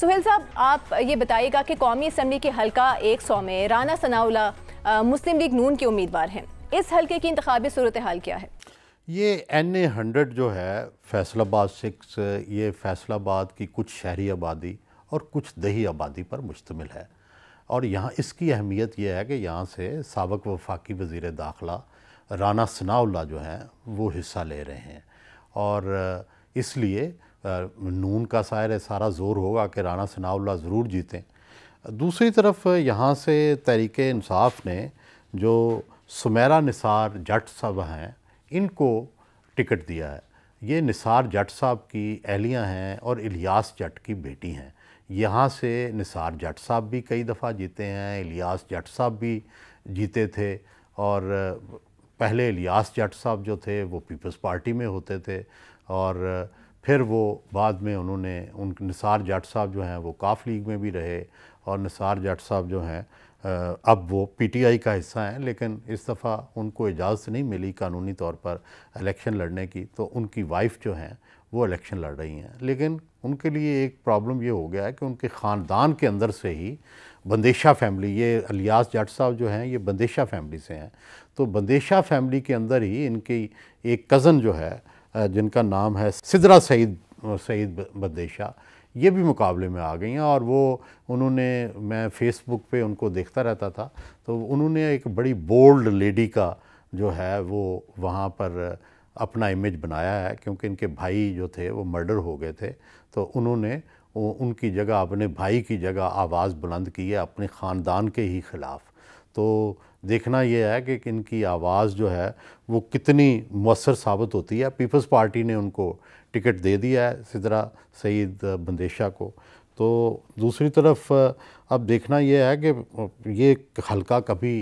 सुहेल साहब आप ये बताइएगा कि कौमी असम्बली के हल्का एक सौ में राना सनाउला मुस्लिम लीग नून के उम्मीदवार हैं इस हल्के की इंतबी सूरत हाल क्या है ये एन ए हंड्रेड जो है फैसलाबाद सिक्स ये फैसलाबाद की कुछ शहरी आबादी और कुछ दही आबादी पर मुश्तमिल है और यहाँ इसकी अहमियत यह है कि यहाँ से सबक वफाकी वज़ी दाखिला राना सनाउल्ला जो हैं वो हिस्सा ले रहे हैं और इसलिए नून का शायर सारा ज़ोर होगा कि राना सनाउल्ला ज़रूर जीतें दूसरी तरफ यहाँ से तहरीक इंसाफ ने जो सुमेरा निसार जट साहब हैं इनको टिकट दिया है ये निसार जट साहब की एहलियाँ हैं और इलियास जट की बेटी हैं यहाँ से निसार जट साहब भी कई दफ़ा जीते हैं इलियास जट साहब भी जीते थे और पहले इलियास जट साहब जो थे वो पीपल्स पार्टी में होते थे और फिर वो बाद में उन्होंने उन निसार जाट साहब जो हैं वो काफ़ लीग में भी रहे और निसार जाट साहब जो हैं अब वो पीटीआई का हिस्सा हैं लेकिन इस दफ़ा उनको इजाज़त नहीं मिली कानूनी तौर पर इलेक्शन लड़ने की तो उनकी वाइफ जो हैं वो इलेक्शन लड़ रही हैं लेकिन उनके लिए एक प्रॉब्लम ये हो गया है कि उनके ख़ानदान के अंदर से ही बंदेशा फैमिली ये अलियास जाट साहब जो हैं ये बंदेशा फैमिली से हैं तो बंदेशा फैमिली के अंदर ही इनकी एक कज़न जो है जिनका नाम है सिदरा सईद सईद बदेशा ये भी मुकाबले में आ गई हैं और वो उन्होंने मैं फेसबुक पे उनको देखता रहता था तो उन्होंने एक बड़ी बोल्ड लेडी का जो है वो वहाँ पर अपना इमेज बनाया है क्योंकि इनके भाई जो थे वो मर्डर हो गए थे तो उन्होंने उनकी जगह अपने भाई की जगह आवाज़ बुलंद की है अपने ख़ानदान के ही ख़िलाफ़ तो देखना यह है कि इनकी आवाज़ जो है वो कितनी मवसर साबित होती है पीपल्स पार्टी ने उनको टिकट दे दिया है सिदरा सईद बंदेशा को तो दूसरी तरफ अब देखना यह है कि ये हल्का कभी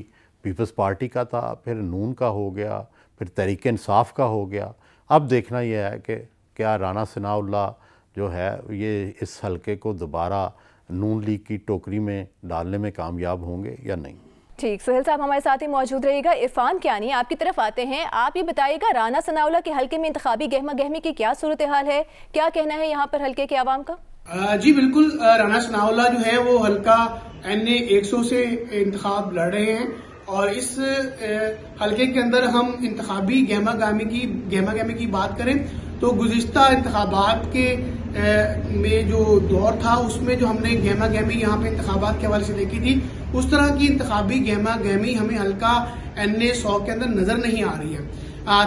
पीपल्स पार्टी का था फिर नून का हो गया फिर तहरीक इंसाफ का हो गया अब देखना यह है कि क्या राना सनाउल्ला जो है ये इस हलके को दोबारा नून लीग की टोकरी में डालने में कामयाब होंगे या नहीं ठीक सुहेल साहब हमारे साथ ही मौजूद रहेगा इरफान क्यानी आपकी तरफ आते हैं आप ये बताइएगा राना सनाउला के हल्के में इंतबी गहमा गहमी की क्या सूरत हाल है क्या कहना है यहाँ पर हल्के के आवाम का जी बिल्कुल राना सनाउला जो है वो हल्का एन ए से इंतब लड़ रहे हैं और इस हल्के के अंदर हम इंतबी गहमा गहमी की गहमा गहमी की बात करें तो गुज्त इंतबात के में जो दौर था उसमें जो हमने गहमा गहमी यहाँ पे इंतबात के हवाले से देखी थी उस तरह की इंतबी गहमा गहमी हमें हल्का एन ए सौ के अंदर नजर नहीं आ रही है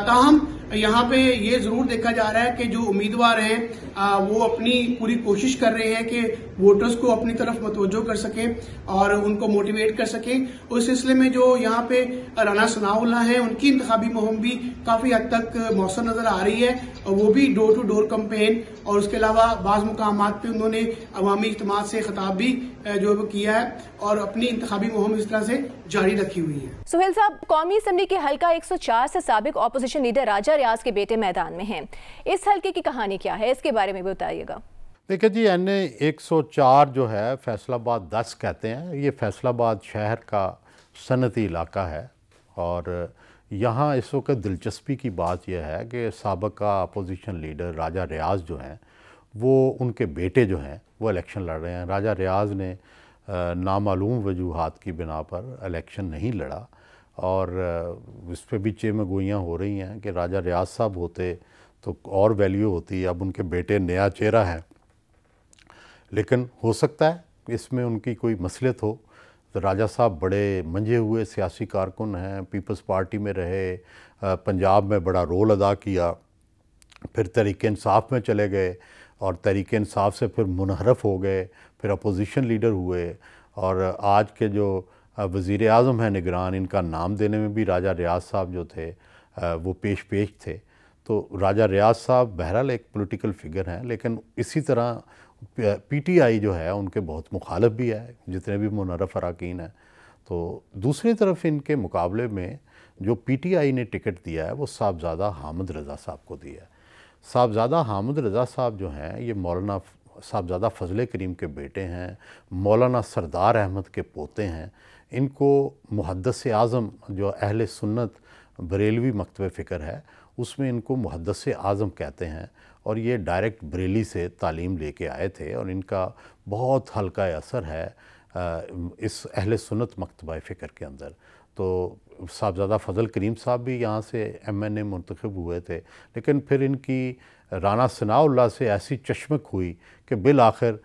ताहम यहाँ पे ये जरूर देखा जा रहा है कि जो उम्मीदवार हैं वो अपनी पूरी कोशिश कर रहे हैं कि वोटर्स को अपनी तरफ मतवजो कर सकें और उनको मोटिवेट कर सकें उस सिलसिले में जो यहाँ पे राना सनाउल्ला हैं उनकी इंतबी मुहिम भी काफी हद तक मौसम नजर आ रही है और वो भी डोर टू डोर कम्पेन और उसके अलावा बाज मुकाम पे उन्होंने अवामी इज्तम से खिताब भी जो किया है और अपनी इंतबी मुहिम इस तरह से जारी रखी हुई है सुहेल साहब कौमी असम्बली के हल्का एक चार से सबक अपोजिशन लीडर राजा मुर्तजा रियाज के बेटे मैदान में हैं इस हल्के की कहानी क्या है इसके बारे में भी बताइएगा देखिए जी एन ए एक सौ चार जो है फैसलाबाद दस कहते हैं ये फैसलाबाद शहर का सनती इलाका है और यहाँ इस वक्त दिलचस्पी की बात यह है कि सबका अपोजिशन लीडर राजा रियाज जो हैं वो उनके बेटे जो हैं वो इलेक्शन लड़ रहे हैं राजा रियाज ने नामालूम वजूहत की बिना पर इलेक्शन नहीं लड़ा और इस पर भी चे में गोइयाँ हो रही हैं कि राजा रियाज साहब होते तो और वैल्यू होती अब उनके बेटे नया चेहरा है लेकिन हो सकता है इसमें उनकी कोई मसलियत हो तो राजा साहब बड़े मंझे हुए सियासी कारकुन हैं पीपल्स पार्टी में रहे पंजाब में बड़ा रोल अदा किया फिर तहरीक इंसाफ में चले गए और तहरीक इंसाफ से फिर मुनहरफ हो गए फिर अपोजिशन लीडर हुए और आज के जो वज़ी अजम है निगरान इनका नाम देने में भी राजा रियाज साहब जो थे वो पेश पेश थे तो राजा रियाज साहब बहरहाल एक पोलिटिकल फिगर हैं लेकिन इसी तरह पी टी आई जो है उनके बहुत मुखालफ भी है जितने भी मुनरफ अरकान हैं तो दूसरी तरफ इनके मुकाबले में जो पी टी आई ने टिकट दिया है वो साहबजादा हामद रज़ा साहब को दिया है साहबजादा हामद रज़ा साहब जो हैं ये मौलाना साहबजादा फजल करीम के बेटे हैं मौलाना सरदार अहमद के पोते हैं इनको मुहदस आज़म जो अहल सुन्नत बरेलवी मकतब फ़िक्र है उसमें इनको मुहदस आज़म कहते हैं और ये डायरेक्ट बरेली से तालीम लेके आए थे और इनका बहुत हल्का असर है इस अहल सुन्नत मकतबा फ़िक्र के अंदर तो साहबजादा फजल करीम साहब भी यहाँ से एम एन ए मंतखब हुए थे लेकिन फिर इनकी राना सनाउल्ला से ऐसी चश्मक हुई कि बिल आखिर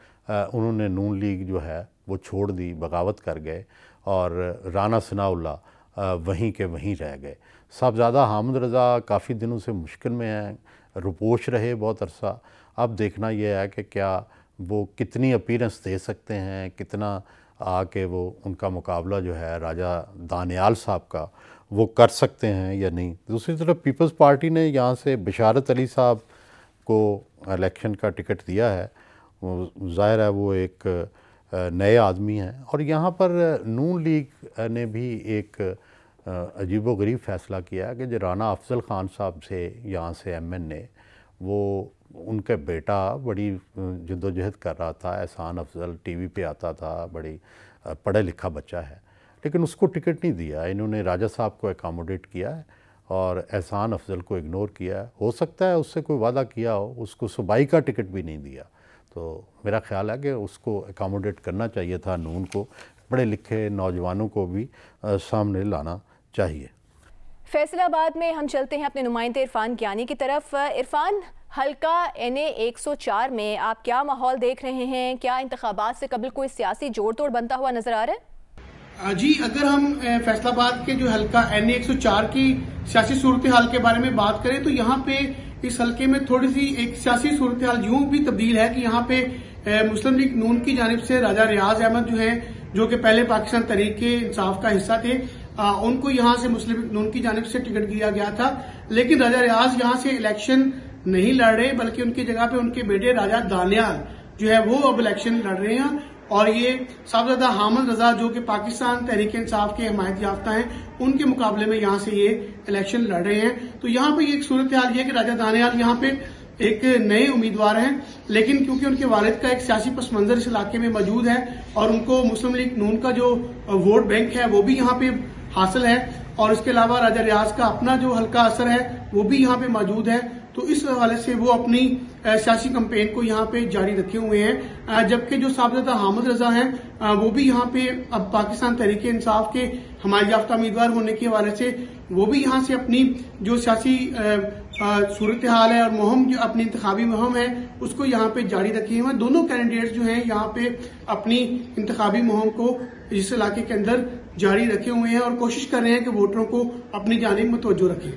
उन्होंने नून लीग जो है वो छोड़ दी बगावत कर गए और राना सनाउल्ला वहीं के वहीं रह गए साहबजादा हामद रज़ा काफ़ी दिनों से मुश्किल में हैं रुपोश रहे बहुत अरसा अब देखना यह है कि क्या वो कितनी अपीरेंस दे सकते हैं कितना आके वो उनका मुकाबला जो है राजा दानियाल साहब का वो कर सकते हैं या नहीं दूसरी तरफ पीपल्स पार्टी ने यहाँ से बशारत अली साहब को इलेक्शन का टिकट दिया है ज़ाहिर है वो एक नए आदमी हैं और यहाँ पर नून लीग ने भी एक अजीब व गरीब फैसला किया कि जो राना अफजल ख़ान साहब से यहाँ से एम एन ने वो उनका बेटा बड़ी जद्दोजहद कर रहा था एहसान अफजल टीवी पे आता था बड़ी पढ़ा लिखा बच्चा है लेकिन उसको टिकट नहीं दिया इन्होंने राजा साहब को एकामोडेट किया है और एहसान अफजल को इग्नोर किया है हो सकता है उससे कोई वादा किया हो उसको सुबाई का टिकट भी नहीं दिया तो मेरा ख्याल है कि उसको एकामोडेट करना चाहिए था नून को पढ़े लिखे नौजवानों को भी सामने लाना चाहिए फैसलाबाद में हम चलते हैं अपने नुमाइंदे इरफान ज्ञानी की तरफ इरफान हल्का एन ए एक सौ चार में आप क्या माहौल देख रहे हैं क्या इंतबात से कबल कोई सियासी जोड़ तोड़ बनता हुआ नजर आ रहा है जी अगर हम फैसलाबाद के जो हल्का एन ए एक सौ चार की सियासी सूरत हाल के बारे में बात करें तो यहाँ पे इस हल्के में थोड़ी सी एक सियासी सूरत हाल यूं भी तब्दील है कि यहाँ पे मुस्लिम लीग नून की जानब से राजा रियाज अहमद जो है जो कि पहले पाकिस्तान तरीके इंसाफ का हिस्सा थे उनको यहां से मुस्लिम नून की जानब से टिकट दिया गया था लेकिन राजा रियाज यहां से इलेक्शन नहीं लड़ रहे बल्कि उनकी जगह पे उनके बेटे राजा दानियाल जो है वो अब इलेक्शन लड़ रहे हैं और ये साहबजादा हामद रजा जो कि पाकिस्तान तहरीक इंसाफ के हमायत याफ्ता हैं उनके मुकाबले में यहां से ये इलेक्शन लड़ रहे हैं तो यहां पर एक सूरत हाल ये कि राजा दानियाल यहाँ पे एक नए उम्मीदवार हैं लेकिन क्योंकि उनके वालिद का एक सियासी पस मंजर इस इलाके में मौजूद है और उनको मुस्लिम लीग नून का जो वोट बैंक है वो भी यहां पे हासिल है और इसके अलावा राजा रियाज का अपना जो हल्का असर है वो भी यहाँ पे मौजूद है तो इस हवाले से वो अपनी सियासी कंपेन को यहाँ पे जारी रखे हुए हैं जबकि जो साहबजादा हामद रजा हैं वो भी यहाँ पे अब पाकिस्तान तहरीक इंसाफ के हमारे याफ्ता उम्मीदवार होने के हवाले से वो भी यहाँ से अपनी जो सियासी सूरत हाल है और मुहम जो अपनी इंतबी मुहम है उसको यहाँ पे जारी रखे हुए हैं दोनों कैंडिडेट जो हैं यहाँ पे अपनी इंतबी मुहम को इस इलाके के अंदर जारी रखे हुए हैं और कोशिश कर रहे हैं कि वोटरों को अपनी जानब में रखें